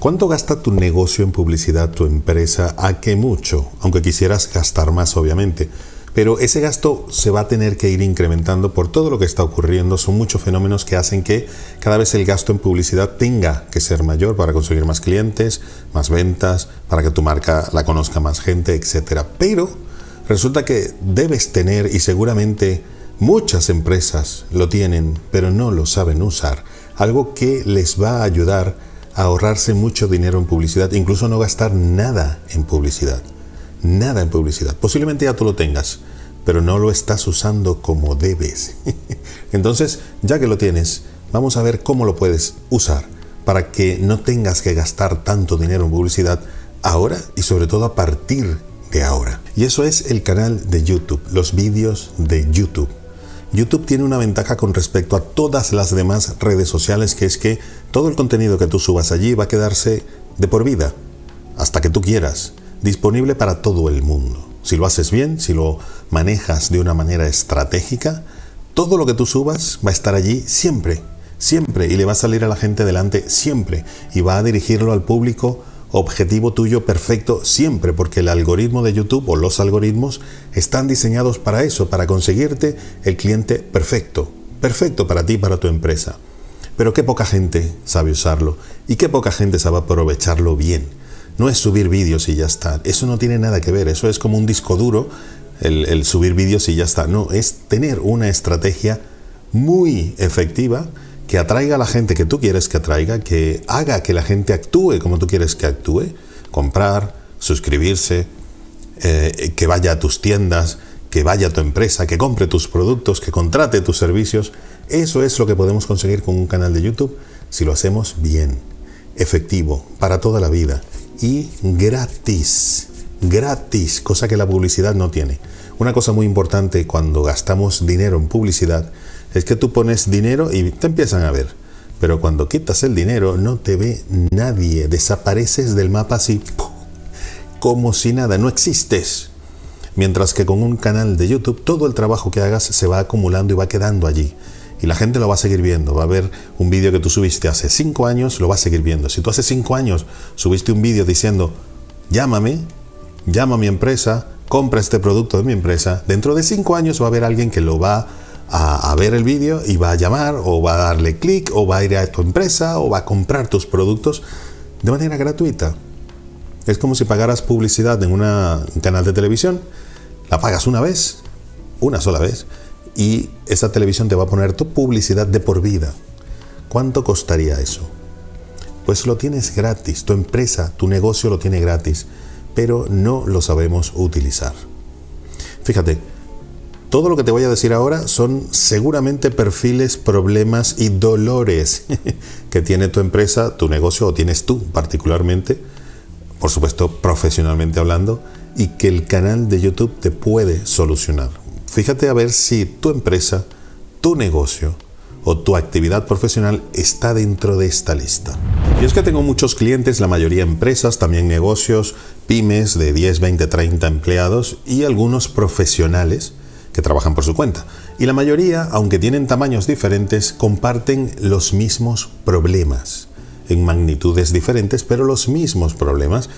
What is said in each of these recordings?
¿Cuánto gasta tu negocio en publicidad, tu empresa? ¿A qué mucho? Aunque quisieras gastar más, obviamente. Pero ese gasto se va a tener que ir incrementando por todo lo que está ocurriendo. Son muchos fenómenos que hacen que cada vez el gasto en publicidad tenga que ser mayor para conseguir más clientes, más ventas, para que tu marca la conozca más gente, etc. Pero resulta que debes tener y seguramente muchas empresas lo tienen, pero no lo saben usar. Algo que les va a ayudar ahorrarse mucho dinero en publicidad, incluso no gastar nada en publicidad. Nada en publicidad. Posiblemente ya tú lo tengas, pero no lo estás usando como debes. Entonces, ya que lo tienes, vamos a ver cómo lo puedes usar para que no tengas que gastar tanto dinero en publicidad ahora y sobre todo a partir de ahora. Y eso es el canal de YouTube, los vídeos de YouTube. YouTube tiene una ventaja con respecto a todas las demás redes sociales, que es que todo el contenido que tú subas allí va a quedarse de por vida, hasta que tú quieras, disponible para todo el mundo. Si lo haces bien, si lo manejas de una manera estratégica, todo lo que tú subas va a estar allí siempre, siempre, y le va a salir a la gente delante siempre, y va a dirigirlo al público objetivo tuyo perfecto siempre, porque el algoritmo de YouTube o los algoritmos están diseñados para eso, para conseguirte el cliente perfecto, perfecto para ti, para tu empresa. Pero qué poca gente sabe usarlo y qué poca gente sabe aprovecharlo bien. No es subir vídeos y ya está, eso no tiene nada que ver, eso es como un disco duro, el, el subir vídeos y ya está, no, es tener una estrategia muy efectiva que atraiga a la gente que tú quieres que atraiga, que haga que la gente actúe como tú quieres que actúe, comprar, suscribirse, eh, que vaya a tus tiendas, que vaya a tu empresa, que compre tus productos, que contrate tus servicios. Eso es lo que podemos conseguir con un canal de YouTube si lo hacemos bien, efectivo, para toda la vida y gratis. Gratis, cosa que la publicidad no tiene. Una cosa muy importante cuando gastamos dinero en publicidad es que tú pones dinero y te empiezan a ver. Pero cuando quitas el dinero no te ve nadie. Desapareces del mapa así como si nada, no existes. Mientras que con un canal de YouTube todo el trabajo que hagas se va acumulando y va quedando allí. Y la gente lo va a seguir viendo. Va a ver un vídeo que tú subiste hace cinco años, lo va a seguir viendo. Si tú hace cinco años subiste un vídeo diciendo, llámame, llama a mi empresa, compra este producto de mi empresa, dentro de cinco años va a haber alguien que lo va a a, ver el vídeo y va a llamar o va a darle clic o va a ir a tu empresa o va a comprar tus productos de manera gratuita. Es como si pagaras publicidad en un canal de televisión, la pagas una vez, una sola vez, y esa televisión te va a poner tu publicidad de por vida. ¿Cuánto costaría eso? Pues lo tienes gratis, tu empresa, tu negocio lo tiene gratis, pero no lo sabemos utilizar. Fíjate, todo lo que te voy a decir ahora son seguramente perfiles, problemas y dolores que tiene tu empresa, tu negocio o tienes tú particularmente, por supuesto profesionalmente hablando, y que el canal de YouTube te puede solucionar. Fíjate a ver si tu empresa, tu negocio o tu actividad profesional está dentro de esta lista. Yo es que tengo muchos clientes, la mayoría empresas, también negocios, pymes de 10, 20, 30 empleados y algunos profesionales que trabajan por su cuenta. Y la mayoría, aunque tienen tamaños diferentes, comparten los mismos problemas, en magnitudes diferentes, pero los mismos problemas.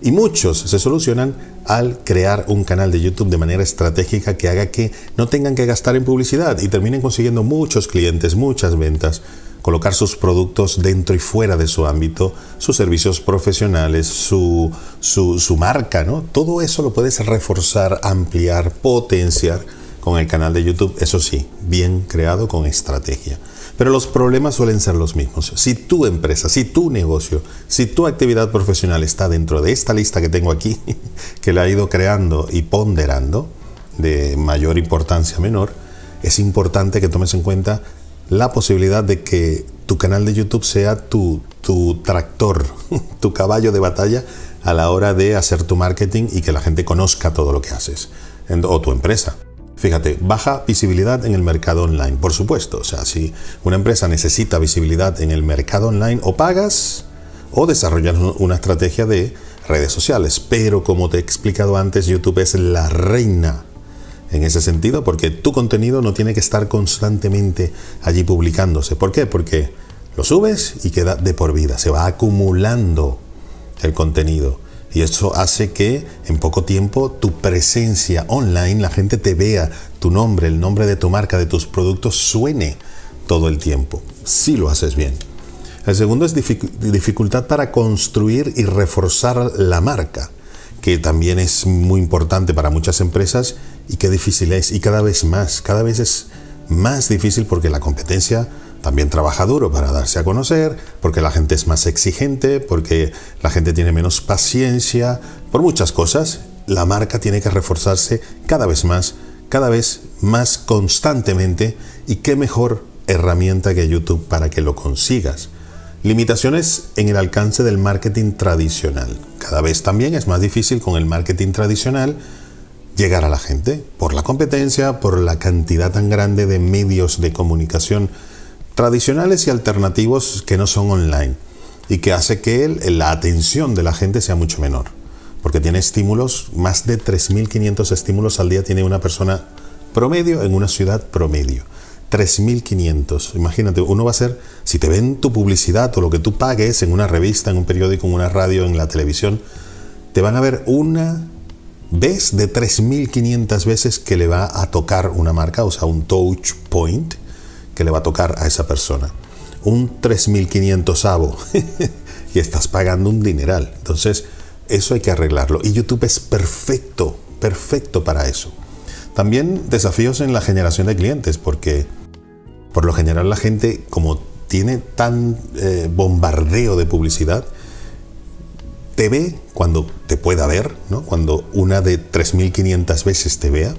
Y muchos se solucionan al crear un canal de YouTube de manera estratégica que haga que no tengan que gastar en publicidad y terminen consiguiendo muchos clientes, muchas ventas colocar sus productos dentro y fuera de su ámbito, sus servicios profesionales, su, su, marca, ¿no? Todo eso lo puedes reforzar, ampliar, potenciar con el canal de YouTube, eso sí, bien creado con estrategia. Pero los problemas suelen ser los mismos. Si tu empresa, si tu negocio, si tu actividad profesional está dentro de esta lista que tengo aquí, que la he ido creando y ponderando, de mayor importancia menor, es importante que tomes en cuenta la posibilidad de que tu canal de YouTube sea tu, tu tractor, tu caballo de batalla a la hora de hacer tu marketing y que la gente conozca todo lo que haces o tu empresa. Fíjate, baja visibilidad en el mercado online, por supuesto. O sea, si una empresa necesita visibilidad en el mercado online, o pagas o desarrollas una estrategia de redes sociales. Pero como te he explicado antes, YouTube es la reina en ese sentido, porque tu contenido no tiene que estar constantemente allí publicándose. ¿Por qué? Porque lo subes y queda de por vida, se va acumulando el contenido. Y eso hace que en poco tiempo tu presencia online, la gente te vea, tu nombre, el nombre de tu marca, de tus productos, suene todo el tiempo, si lo haces bien. El segundo es dificultad para construir y reforzar la marca que también es muy importante para muchas empresas y qué difícil es. Y cada vez más, cada vez es más difícil porque la competencia también trabaja duro para darse a conocer, porque la gente es más exigente, porque la gente tiene menos paciencia, por muchas cosas. La marca tiene que reforzarse cada vez más, cada vez más constantemente y qué mejor herramienta que YouTube para que lo consigas. Limitaciones en el alcance del marketing tradicional. Cada vez también es más difícil con el marketing tradicional llegar a la gente por la competencia, por la cantidad tan grande de medios de comunicación tradicionales y alternativos que no son online y que hace que la atención de la gente sea mucho menor. Porque tiene estímulos, más de 3.500 estímulos al día tiene una persona promedio en una ciudad promedio. 3.500. Imagínate, uno va a ser, si te ven tu publicidad o lo que tú pagues en una revista, en un periódico, en una radio, en la televisión, te van a ver una vez de 3.500 veces que le va a tocar una marca, o sea, un touch point que le va a tocar a esa persona. Un 3.500 avo y estás pagando un dineral. Entonces, eso hay que arreglarlo. Y YouTube es perfecto, perfecto para eso. También desafíos en la generación de clientes, porque por lo general la gente, como tiene tan eh, bombardeo de publicidad, te ve cuando te pueda ver, cuando una de 3.500 veces te vea,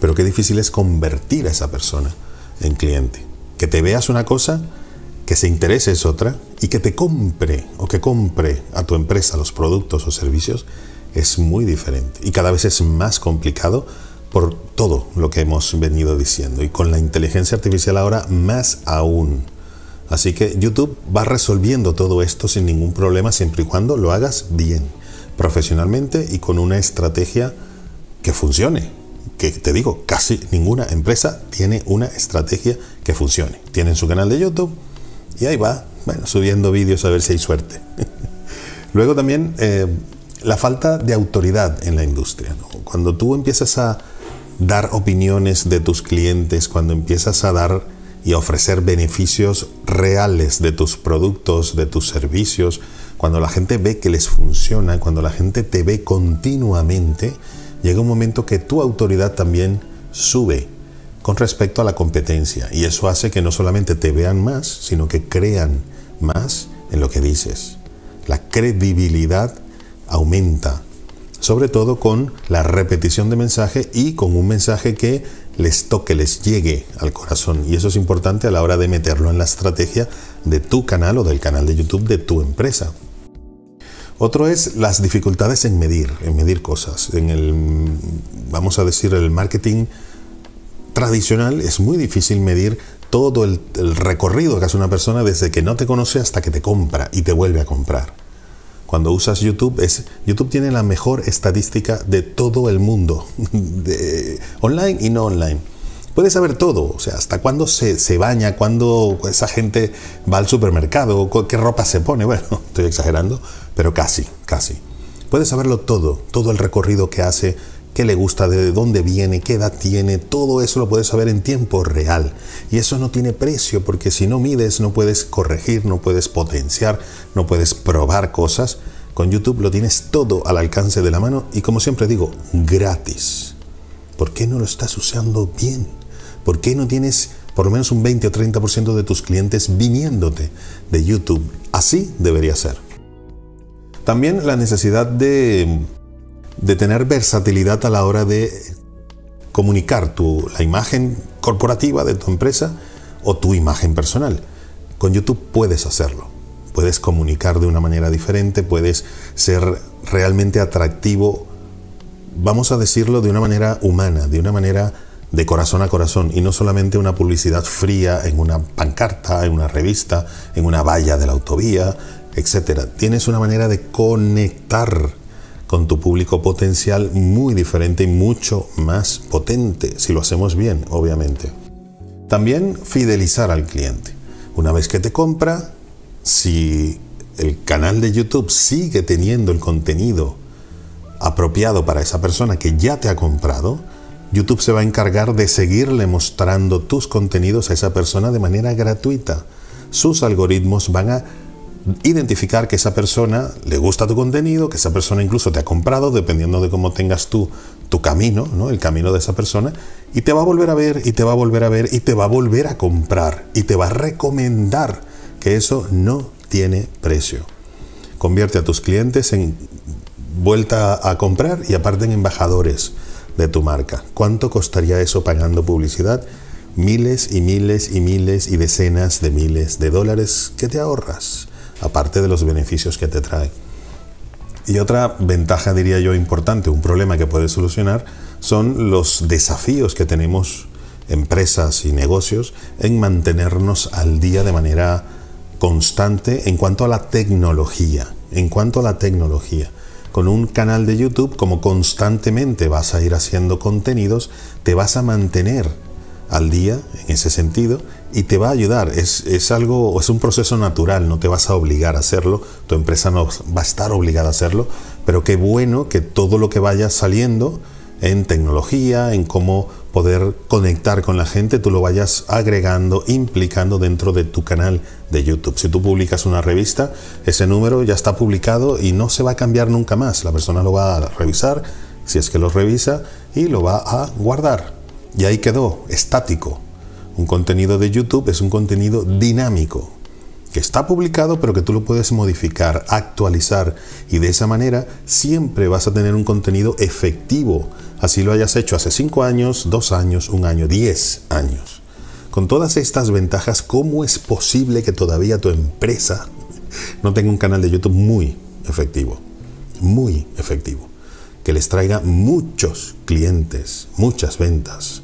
pero qué difícil es convertir a esa persona en cliente. Que te veas una cosa, que se interese es otra, y que te compre o que compre a tu empresa los productos o servicios es muy diferente. Y cada vez es más complicado por todo lo que hemos venido diciendo y con la inteligencia artificial ahora más aún. Así que YouTube va resolviendo todo esto sin ningún problema siempre y cuando lo hagas bien, profesionalmente y con una estrategia que funcione. Que te digo, casi ninguna empresa tiene una estrategia que funcione. Tienen su canal de YouTube y ahí va, bueno, subiendo vídeos a ver si hay suerte. Luego también eh, la falta de autoridad en la industria. Cuando tú empiezas a dar opiniones de tus clientes, cuando empiezas a dar y ofrecer beneficios reales de tus productos, de tus servicios, cuando la gente ve que les funciona, cuando la gente te ve continuamente, llega un momento que tu autoridad también sube con respecto a la competencia. Y eso hace que no solamente te vean más, sino que crean más en lo que dices. La credibilidad aumenta sobre todo con la repetición de mensaje y con un mensaje que les toque, les llegue al corazón. Y eso es importante a la hora de meterlo en la estrategia de tu canal o del canal de YouTube de tu empresa. Otro es las dificultades en medir, en medir cosas. En el, vamos a decir, el marketing tradicional es muy difícil medir todo el, el recorrido que hace una persona desde que no te conoce hasta que te compra y te vuelve a comprar. Cuando usas YouTube, es, YouTube tiene la mejor estadística de todo el mundo, online y no online. Puedes saber todo, o sea, hasta cuándo se, se baña, cuándo esa gente va al supermercado, qué ropa se pone. Bueno, estoy exagerando, pero casi, casi. Puedes saberlo todo, todo el recorrido que hace qué le gusta, de dónde viene, qué edad tiene, todo eso lo puedes saber en tiempo real. Y eso no tiene precio porque si no mides no puedes corregir, no puedes potenciar, no puedes probar cosas. Con YouTube lo tienes todo al alcance de la mano y como siempre digo, gratis. ¿Por qué no lo estás usando bien? ¿Por qué no tienes por lo menos un 20 o 30% de tus clientes viniéndote de YouTube? Así debería ser. También la necesidad de de tener versatilidad a la hora de comunicar tu, la imagen corporativa de tu empresa o tu imagen personal. Con YouTube puedes hacerlo. Puedes comunicar de una manera diferente, puedes ser realmente atractivo, vamos a decirlo de una manera humana, de una manera de corazón a corazón y no solamente una publicidad fría en una pancarta, en una revista, en una valla de la autovía, etc. Tienes una manera de conectar con tu público potencial muy diferente y mucho más potente, si lo hacemos bien, obviamente. También fidelizar al cliente. Una vez que te compra, si el canal de YouTube sigue teniendo el contenido apropiado para esa persona que ya te ha comprado, YouTube se va a encargar de seguirle mostrando tus contenidos a esa persona de manera gratuita. Sus algoritmos van a identificar que esa persona le gusta tu contenido, que esa persona incluso te ha comprado, dependiendo de cómo tengas tú tu camino, ¿no? el camino de esa persona, y te va a volver a ver, y te va a volver a ver, y te va a volver a comprar, y te va a recomendar que eso no tiene precio. Convierte a tus clientes en vuelta a comprar y aparte en embajadores de tu marca. ¿Cuánto costaría eso pagando publicidad? Miles y miles y miles y decenas de miles de dólares que te ahorras aparte de los beneficios que te trae. Y otra ventaja, diría yo, importante, un problema que puedes solucionar, son los desafíos que tenemos empresas y negocios en mantenernos al día de manera constante en cuanto a la tecnología, en cuanto a la tecnología. Con un canal de YouTube, como constantemente vas a ir haciendo contenidos, te vas a mantener al día en ese sentido y te va a ayudar. Es, es, algo, es un proceso natural, no te vas a obligar a hacerlo, tu empresa no va a estar obligada a hacerlo, pero qué bueno que todo lo que vaya saliendo en tecnología, en cómo poder conectar con la gente, tú lo vayas agregando, implicando dentro de tu canal de YouTube. Si tú publicas una revista, ese número ya está publicado y no se va a cambiar nunca más. La persona lo va a revisar, si es que lo revisa, y lo va a guardar y ahí quedó, estático. Un contenido de YouTube es un contenido dinámico, que está publicado pero que tú lo puedes modificar, actualizar y de esa manera siempre vas a tener un contenido efectivo, así lo hayas hecho hace 5 años, 2 años, 1 año, 10 años. Con todas estas ventajas, ¿cómo es posible que todavía tu empresa no tenga un canal de YouTube muy efectivo? Muy efectivo. Que les traiga muchos clientes, muchas ventas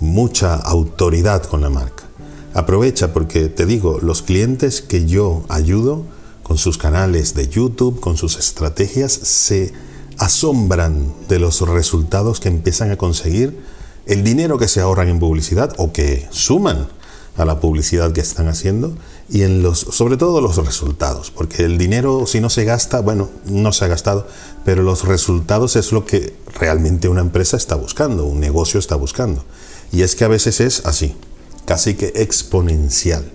mucha autoridad con la marca. Aprovecha porque te digo, los clientes que yo ayudo con sus canales de YouTube, con sus estrategias, se asombran de los resultados que empiezan a conseguir, el dinero que se ahorran en publicidad o que suman a la publicidad que están haciendo y en los sobre todo los resultados, porque el dinero si no se gasta, bueno, no se ha gastado, pero los resultados es lo que realmente una empresa está buscando, un negocio está buscando. Y es que a veces es así, casi que exponencial.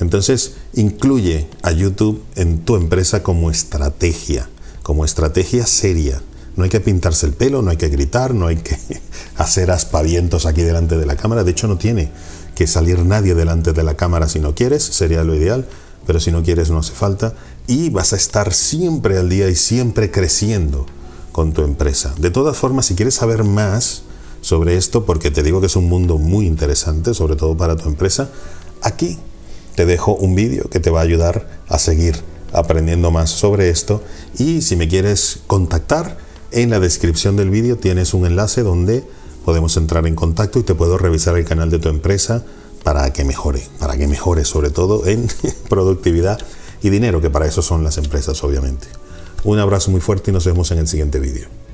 Entonces, incluye a YouTube en tu empresa como estrategia, como estrategia seria. No hay que pintarse el pelo, no hay que gritar, no hay que hacer aspavientos aquí delante de la cámara. De hecho, no tiene que salir nadie delante de la cámara si no quieres, sería lo ideal, pero si no quieres no hace falta. Y vas a estar siempre al día y siempre creciendo con tu empresa. De todas formas, si quieres saber más, sobre esto porque te digo que es un mundo muy interesante, sobre todo para tu empresa. Aquí te dejo un vídeo que te va a ayudar a seguir aprendiendo más sobre esto y si me quieres contactar, en la descripción del vídeo tienes un enlace donde podemos entrar en contacto y te puedo revisar el canal de tu empresa para que mejore, para que mejore sobre todo en productividad y dinero, que para eso son las empresas obviamente. Un abrazo muy fuerte y nos vemos en el siguiente vídeo.